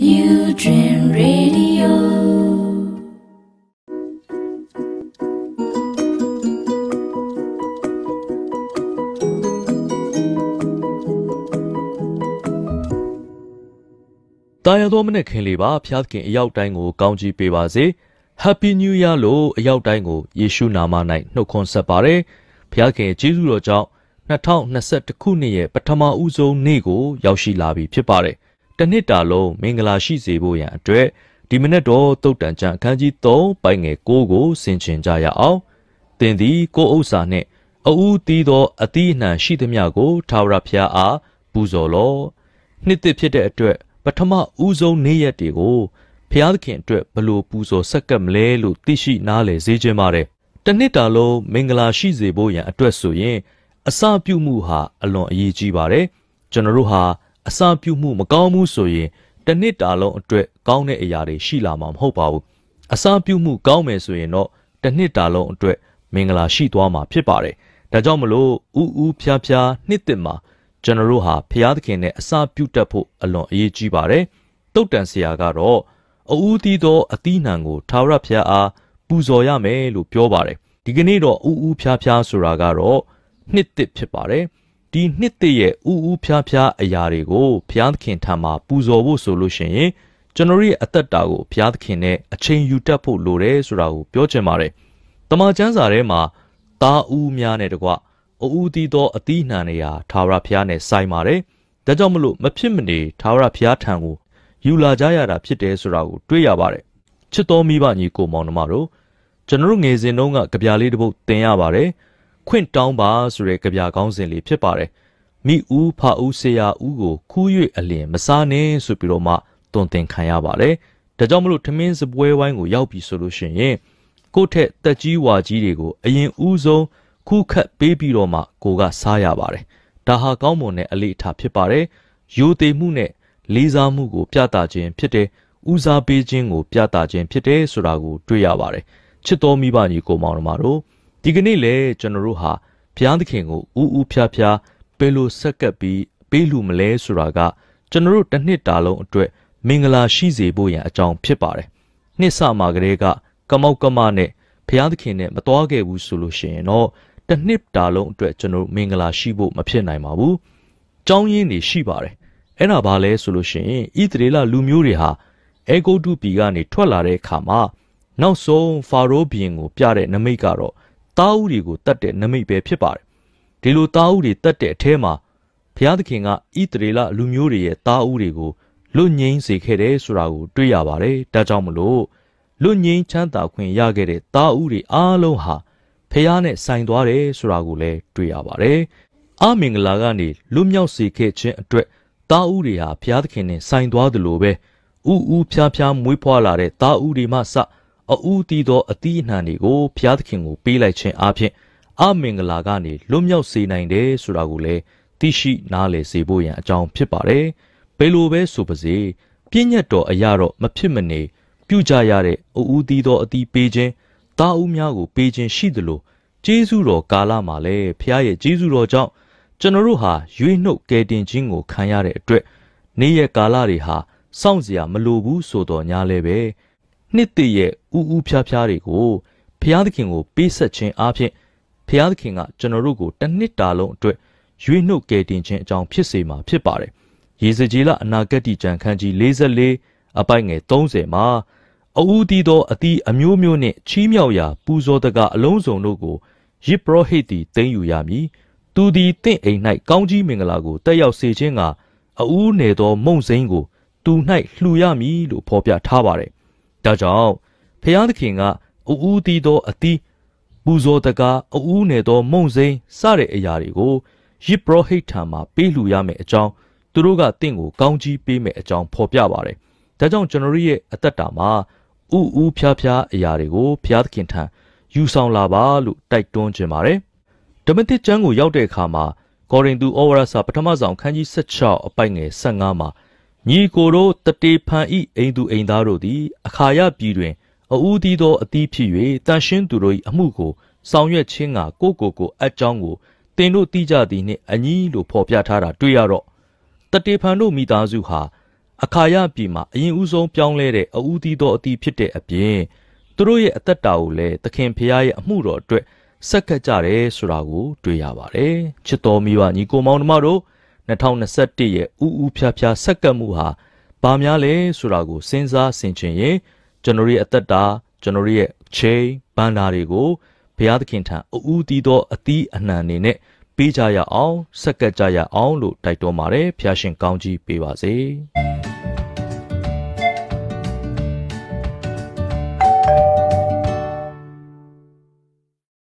Eugene Radio တာယာတော်မနဲ့ခင်လေးပါဖျားခင်အရောက်တိုင်းကိုကောင်းချီးပေးပါစေ Happy New Year လို့အရောက်တိုင်းကိုယေရှုနာမ၌နှုတ်ခွန်းဆက်ပါတယ်ဖျားခင်ကျေးဇူးတော်ကြောင့်2021ခုနှစ်ရဲ့ပထမဦးဆုံးနေ့ကို ရောက်ရှိလာပြီဖြစ်ပါတယ်။တစ်နှစ်တာလုံးမင်္ဂလာရှိစေဖို့ရန်အတွက်ဒီမနေ့တော့တုတ်တန်ချန်အခန်းကြီး3ပိုင်ငယ်6ကိုဆင်ခြင်ကြရအောင်။သင်သည် ကိုဥ္စာနှင့်အူးတီးသောအသီးအနှံရှိသမျှကိုထာဝရဘုရားအားပူဇော်လော့။နှစ်သစ်ဖြစ်တဲ့အတွက် ပထမဦးဆုံးနေ့ရက်တွေကိုဘုရားသခင်အတွက်ဘလို့ပူဇော်ဆက်ကပ်မလဲလို့သိရှိနားလည်စေခြင်းပါတယ်။တစ်နှစ်တာလုံးမင်္ဂလာရှိစေဖို့ရန်အတွက်ဆိုရင် အစပြုမှုဟာအလွန်အရေးကြီးပါတယ်။ကျွန်တော်တို့ဟာအစာပြုမှုမကောင်းဘူးဆိုရင်တစ်နှစ်တာလုံးအတွက်ကောင်းတဲ့အရာတွေရှိလာမှာမဟုတ်ပါဘူးအစာပြုမှုကောင်းမယ်ဆိုရင်တော့တစ်နှစ်တာလုံးအတွက်မင်္ဂလာရှိသွားမှာဖြစ်ပါတယ်ဒါကြောင့်မလို့ဥဥဖျားဖျားနှစ်သစ်မှာကျွန်တော်တို့ဟာဖျားသခင်နဲ့အစာပြုတ်တတ်ဖို့အလွန်အရေးကြီးပါတယ်တုတ်တန်ဆရာကတော့အူးသီးသောအသီးနှံကိုထာဝရဘုရားအားပူဇော်ရမယ်လို့ပြောပါတယ်ဒီကနေ့တော့အူးအူးဖျားဖျားဆိုတာကတော့နှစ်သစ်ဖြစ်ပါတယ်ဒီနှစ်တည့်ရဲ့ဥဥဖျားဖျားအရာတွေကိုဘုရားသခင်ထံမှာပူဇော်ဖို့ဆိုလို့ရှိရင် ကျွန်တော်ရဲ့အသက်တာကိုဘုရားသခင်နဲ့အချိန်ယူတတ်ဖို့လိုတယ်ဆိုတာကိုပြောချင်ပါတယ်။တမန်ကျမ်းစာထဲမှာသားဥများနဲ့တကွအူးသီးသောအသီးနှံတွေဟာသာဝရဘုရားနဲ့ဆိုင်ပါတယ်။ဒါကြောင့်မလို့မဖြစ်မနေသာဝရဘုရားထံကိုယူလာကြရတာဖြစ်တယ်ဆိုတာကိုတွေ့ရပါတယ်။ချစ်တော်မိဘညီကိုမောင်နှမတို့ကျွန်တော်ငယ်စဉ်တုန်းကကြပြားလေးတစ်ပုတ်တင်ရပါတယ်။ခွင့်တောင်းပါဆိုတဲ့ကြပြကောင်းစဉ်လေးဖြစ်ပါတယ်။မိဦးဖာဦးဆရာဦးကိုခူး၍အလင်မစားနဲ့ဆိုပြီးတော့မှတုံသင်ခံရပါတယ်။ဒါကြောင့်မလို့ထမင်းစပွဲဝိုင်းကိုရောက်ပြီဆိုလို့ရှိရင်ကိုယ့်ထက်တက်ကြီးဝါကြီးတွေကို အရင်ဦးဆုံးခုခတ်ပေးပြီးတော့မှ ကိုကစားရပါတယ်။ဒါဟာကောင်းမွန်တဲ့အလေးအထားဖြစ်ပါတယ်။ရိုသေမှုနဲ့လေးစားမှုကိုပြသခြင်းဖြစ်တယ်။ဦးစားပေးခြင်းကို ပြသခြင်းဖြစ်တယ်ဆိုတာကိုတွေ့ရပါတယ်။ချစ်တော်မိဘညီကိုမောင်တို့ဒီကနေ့လဲကျွန်တော်တို့ဟာဘုရားသခင်ကိုဥဥဖျားဖျားဘယ်လိုဆက်ကပ်ပြီးပေးလူမလဲဆိုတာက ကျွန်တော်တို့တစ်နှစ်တာလုံးအတွက်မင်္ဂလာရှိစေဖို့ရန်အကြောင်းဖြစ်ပါတယ်။နှစ်ဆမှာကလေးကကမောက်ကမနဲ့ဘုရားသခင်နဲ့မတော်ခဲ့ဘူးဆိုလို့ရှိရင်တော့တစ်နှစ်တာလုံးအတွက်ကျွန်တော်မင်္ဂလာရှိဖို့မဖြစ်နိုင်ပါဘူး။ကြောင်းရင်းတွေရှိပါတယ်။အဲ့ဒါဘာလဲဆိုလို့ရှိရင်ဣသရေလလူမျိုးတွေဟာအေဂုတ်တုပြည်ကနေထွက်လာတဲ့အခါမှာနောက်ဆုံးဖာရိုဘီရင်ကိုပြတဲ့နမိတ်ကတော့သားဦးတွေကိုတတ်တဲ့နမိတ်ပဲဖြစ်ပါတယ်။ဒီလိုသားဦးတွေတတ်တဲ့အထဲမှာဘုရားသခင်ကဣသရေလလူမျိုးတွေရဲ့သားဦးတွေကိုလွတ်ငင်းစေခဲ့တယ်ဆိုတာကိုတွေ့ရပါတယ်။ဒါကြောင့်မလို့လွတ်ငင်းချမ်းသာခွင့်ရခဲ့တဲ့သားဦးတွေအားလုံးဟာဖះနဲ့ဆိုင်သွားတယ်ဆိုတာကိုလည်းတွေ့ရပါတယ်။အမင်္ဂလာကနေလွတ်မြောက်စေခဲ့ခြင်းအတွက်သားဦးတွေဟာဘုရားသခင်နဲ့ဆိုင်သွားသလိုပဲဥဥဖျားဖျားမွေးဖွားလာတဲ့သားဦးတွေမှစအူးတီးသောအသီးအနှံတွေကိုဘုရားသခင်ကိုပေးလိုက်ခြင်းအပြင်အမင်္ဂလာကနေလွတ်မြောက်စေနိုင်တယ်ဆိုတာကိုလည်းသိရှိနားလည်စေဖို့ရန်အကြောင်းဖြစ်ပါတယ်။ဘယ်လိုပဲဆိုပါစေ ပြည့်ညတ်တော်အရာတော့မဖြစ်မနေပြုကြရတဲ့အူးတီးသောအသီးပေးခြင်းတာအူးများကိုပေးခြင်းရှိသလိုကျေးဇူးတော်ကာလမှာလည်းဘုရားရဲ့ကျေးဇူးတော်ကြောင့်ကျွန်တော်တို့ဟာရွေးနှုတ်ကယ်တင်ခြင်းကိုခံရတဲ့အတွက်နေ့ရက်ကာလတွေဟာစောင့်စရာမလိုဘူးဆိုတော့ညာလဲပဲ။နှစ်သစ်ရဲ့ဥဥဖျားဖျားတွေကိုဖျားသခင်ကိုပေးဆက်ခြင်းအပြင်ဖျားသခင်ကကျွန်တော်တို့ကိုတစ်နှစ်တာလုံးအတွက်ရွေးနှုတ်ကယ်တင်ခြင်းအကြောင်းဖြစ်စေမှာဖြစ်ပါတယ်။ရေစကြည်လအနာဂတ်ကြံခန်းကြီး44အပိုက်ငယ်30မှာအဦးတီသောအသီးအမျိုးမျိုးနှင့်ချီးမြှောက်ရာပူဇော်တကအလုံးစုံတို့ကိုယစ်ပရောဟိတ်သည်တင်ယူရမည်။သူသည်တင့်အိမ်၌ကောင်းကြီးမင်္ဂလာကိုတက်ရောက်စေခြင်းကအဦးနယ်သောမုံစိမ်းကိုသူ၌လှူရမည်လို့ဖော်ပြထားပါတယ်။ဒါကြောင့်ဖျားသခင်ကအူအူတီသောအတီးပူဇော်တကားအူးနယ်သောမုံစိမ်းစတဲ့အရာတွေကိုယစ်ပရောဟိတ်ထံမှာပေးလှူရမယ်အကြောင်းသူတို့ကတင့်ကိုကောင်းကြီးပေးမယ်အကြောင်းဖော်ပြပါတယ်။ဒါကြောင့်ကျွန်တော်ရဲ့အသက်တာမှာဥဥဖျားဖျားအရာတွေကိုဘုရားသခင်ထံယူဆောင်လာပါလို့တိုက်တွန်းခြင်းပါတယ်။ဓမ္မတိကျမ်းကိုရောက်တဲ့အခါမှာကောရိန္သုဩဝါဒစာပထမဆောင်ခန်းကြီး16အပိုက်ငယ်15မှာညီကိုတို့တတေဖန်ဤအိမ်သူအိမ်သားတို့သည်အခါရပြည်တွင်အူးသီးသောအသီးဖြစ်၍တန်ရှင်းသူတို့၏အမှုကိုဆောင်ရွက်ခြင်းကကိုကိုကိုအကြောင်းကိုတင်တို့သိကြသည်နှင့်အညီလို့ဖော်ပြထားတာတွေ့ရတော့တတေဖန်တို့မိသားစုဟာအခါရပြည်မှာအရင်ဦးဆုံးပြောင်းလဲတဲ့အူးသီးသောအသီးဖြစ်တဲ့အပြင်သူတို့ရဲ့အသက်တာကိုလည်းသခင်ဖျားရဲ့အမှုတော်အတွက်ဆက်ကပ်ကြတယ်ဆိုတာကို တွေ့ရပါတယ်ချစ်တော်မိဘညီကိုမောင်နှမတို့2021ရဲ့ဥဥဖြားဖြားဆက်ကပ်မှုဟာဘာများလဲဆိုတာကိုစဉ်းစားဆင်ခြင်ရင်ကျွန်တော်ရဲ့အသက်တာကျွန်တော်ရဲ့ချိန်ဘန္တာတွေကိုဘုရားသခင်ထံအူးတီးသောအသီးအနှံနေနဲ့ပေးကြရအောင်ဆက်ကပ်ကြရအောင်လို့တိုက်တွန်းပါတယ်ဖျာရှင်ကောင်းကြီးပေးပါစေ။